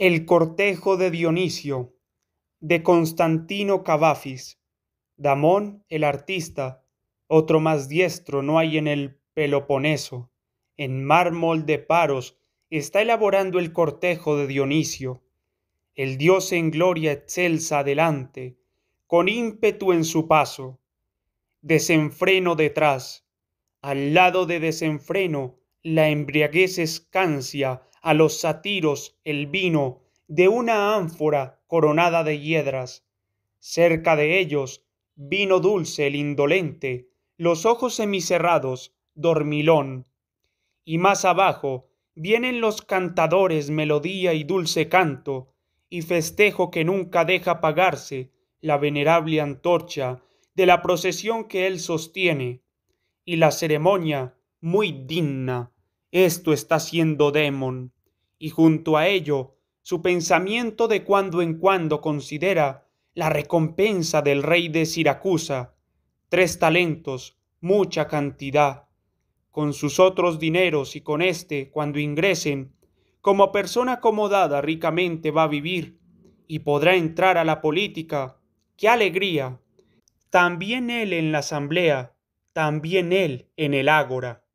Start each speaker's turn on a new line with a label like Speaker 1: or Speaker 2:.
Speaker 1: El cortejo de Dionisio, de Constantino Cavafis, Damón el artista, otro más diestro no hay en el Peloponeso, en mármol de Paros está elaborando el cortejo de Dionisio. El dios en gloria excelsa adelante, con ímpetu en su paso, desenfreno detrás, al lado de desenfreno la embriaguez escancia a los satiros el vino de una ánfora coronada de hiedras. Cerca de ellos vino dulce el indolente, los ojos semicerrados, dormilón. Y más abajo vienen los cantadores melodía y dulce canto, y festejo que nunca deja apagarse la venerable antorcha de la procesión que él sostiene, y la ceremonia muy digna esto está siendo Demon, y junto a ello, su pensamiento de cuando en cuando considera la recompensa del rey de Siracusa, tres talentos, mucha cantidad, con sus otros dineros y con este, cuando ingresen, como persona acomodada ricamente va a vivir y podrá entrar a la política. ¡Qué alegría! También él en la asamblea, también él en el ágora.